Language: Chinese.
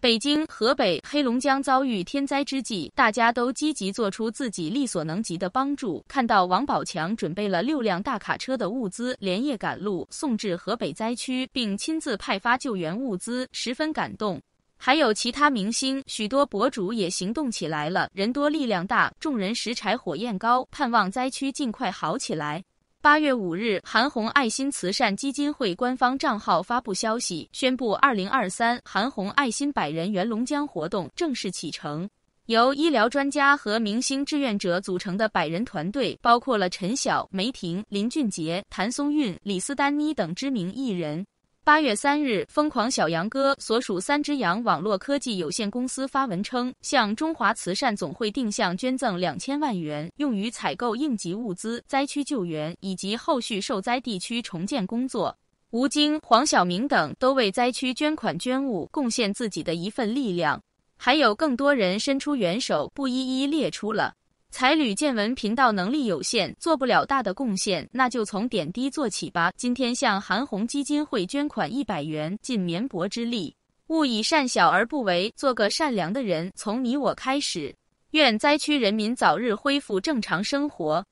北京、河北、黑龙江遭遇天灾之际，大家都积极做出自己力所能及的帮助。看到王宝强准备了六辆大卡车的物资，连夜赶路送至河北灾区，并亲自派发救援物资，十分感动。还有其他明星，许多博主也行动起来了。人多力量大，众人拾柴火焰高，盼望灾区尽快好起来。八月五日，韩红爱心慈善基金会官方账号发布消息，宣布二零二三韩红爱心百人援龙江活动正式启程。由医疗专家和明星志愿者组成的百人团队，包括了陈晓、梅婷、林俊杰、谭松韵、李斯丹妮等知名艺人。八月三日，疯狂小杨哥所属三只羊网络科技有限公司发文称，向中华慈善总会定向捐赠两千万元，用于采购应急物资、灾区救援以及后续受灾地区重建工作。吴京、黄晓明等都为灾区捐款捐物，贡献自己的一份力量，还有更多人伸出援手，不一一列出了。才女见闻频道能力有限，做不了大的贡献，那就从点滴做起吧。今天向韩红基金会捐款一百元，尽绵薄之力。勿以善小而不为，做个善良的人，从你我开始。愿灾区人民早日恢复正常生活。